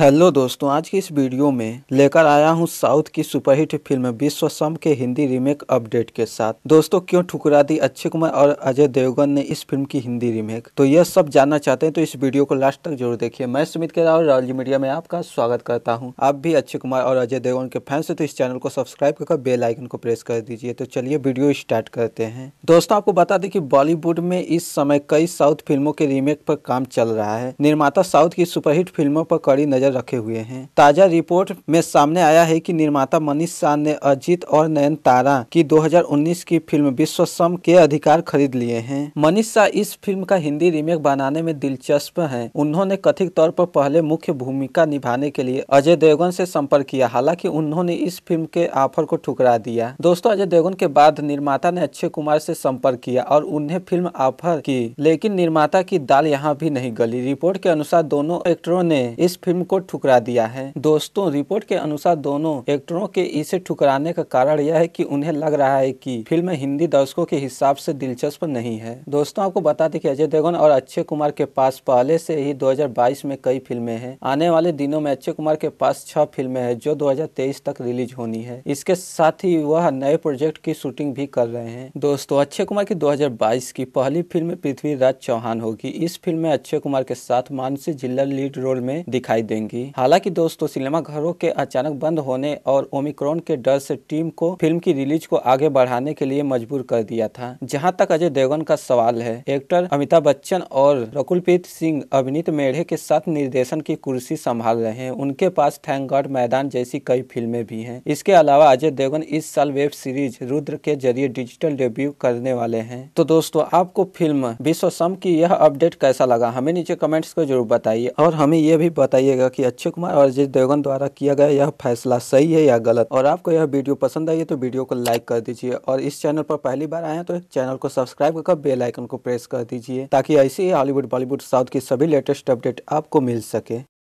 hello दोस्तों आज की इस वीडियो में लेकर आया हूँ साउथ की सुपरहिट फिल्म विश्व सम के हिंदी रीमेक अपडेट के साथ दोस्तों क्यों ठुकरा दी अक्षय कुमार और अजय देवगन ने इस फिल्म की हिंदी रीमेक तो यह सब जानना चाहते हैं तो इस वीडियो को लास्ट तक जरूर देखिए मैं सुमित के राव रॉयल मीडिया में आपका स्वागत करता हूँ आप भी अक्षय कुमार और अजय देवगन के फैंस है तो इस चैनल को सब्सक्राइब कर बेल आइकन को प्रेस कर दीजिए तो चलिए वीडियो स्टार्ट करते हैं दोस्तों आपको बता दें की बॉलीवुड में इस समय कई साउथ फिल्मों के रीमेक पर काम चल रहा है निर्माता साउथ की सुपरहिट फिल्मों पर कड़ी नजर पौधे रखे हुए हैं ताजा रिपोर्ट में सामने आया है कि निर्माता मनीष शाह ने अजीत और नयन तारा की 2019 की फिल्म विश्व सम के अधिकार खरीद लिए हैं मनीष शाह इस फिल्म का हिंदी रीमेक बनाने में दिलचस्प है उन्होंने कथित तौर पर पहले मुख्य भूमिका निभाने के लिए अजय देवगन से संपर्क किया हालांकि उन्होंने इस फिल्म के ऑफर को ठुकरा दिया दोस्तों अजय देवगन के बाद निर्माता ने अक्षय कुमार से संपर्क किया और उन्हें फिल्म ऑफर की लेकिन निर्माता की दाल यहाँ भी नहीं गली रिपोर्ट के अनुसार दोनों एक्टरों ने इस फिल्म को ठुकरा दिया है दोस्तों रिपोर्ट के अनुसार दोनों एक्टरों के इसे ठुकराने का कारण यह है कि उन्हें लग रहा है कि फिल्म हिंदी दर्शकों के हिसाब से दिलचस्प नहीं है दोस्तों आपको बता दें कि अजय देवगन और अक्षय कुमार के पास पहले से ही 2022 में कई फिल्में हैं आने वाले दिनों में अक्षय कुमार के पास छह फिल्में हैं जो 2023 तक रिलीज होनी है इसके साथ ही वह नए प्रोजेक्ट की शूटिंग भी कर रहे हैं दोस्तों अक्षय कुमार की दो की पहली फिल्म पृथ्वीराज चौहान होगी इस फिल्म में अक्षय कुमार के साथ मानसी जिल्ला लीड रोल में दिखाई देंगे होंगी हालांकि दोस्तों सिनेमा घरों के अचानक बंद होने और ओमिक्रॉन के डर से टीम को फिल्म की रिलीज को आगे बढ़ाने के लिए मजबूर कर दिया था जहां तक अजय देवगन का सवाल है एक्टर अमिताभ बच्चन और रकुलप्रीत सिंह अभिनीत मेढ़े के साथ निर्देशन की कुर्सी संभाल रहे हैं उनके पास थैंक गॉड मैदान जैसी कई फिल्में भी हैं इसके अलावा अजय देवगन इस साल वेब सीरीज रुद्र के जरिए डिजिटल डेब्यू करने वाले हैं तो दोस्तों आपको फिल्म विश्व सम की यह अपडेट कैसा लगा हमें नीचे कमेंट्स को जरूर बताइए और हमें यह भी बताइएगा कि अक्षय कुमार और अजय देवगन द्वारा किया गया यह फैसला सही है या गलत और आपको यह वीडियो पसंद आई तो वीडियो को लाइक कर दीजिए और इस चैनल पर पहली बार आए तो चैनल को सब्सक्राइब कर बेलाइकन को प्रेस कर दीजिए ताकि ऐसी ही हॉलीवुड बॉलीवुड साउथ की सभी लेटेस्ट अपडेट आपको मिल सके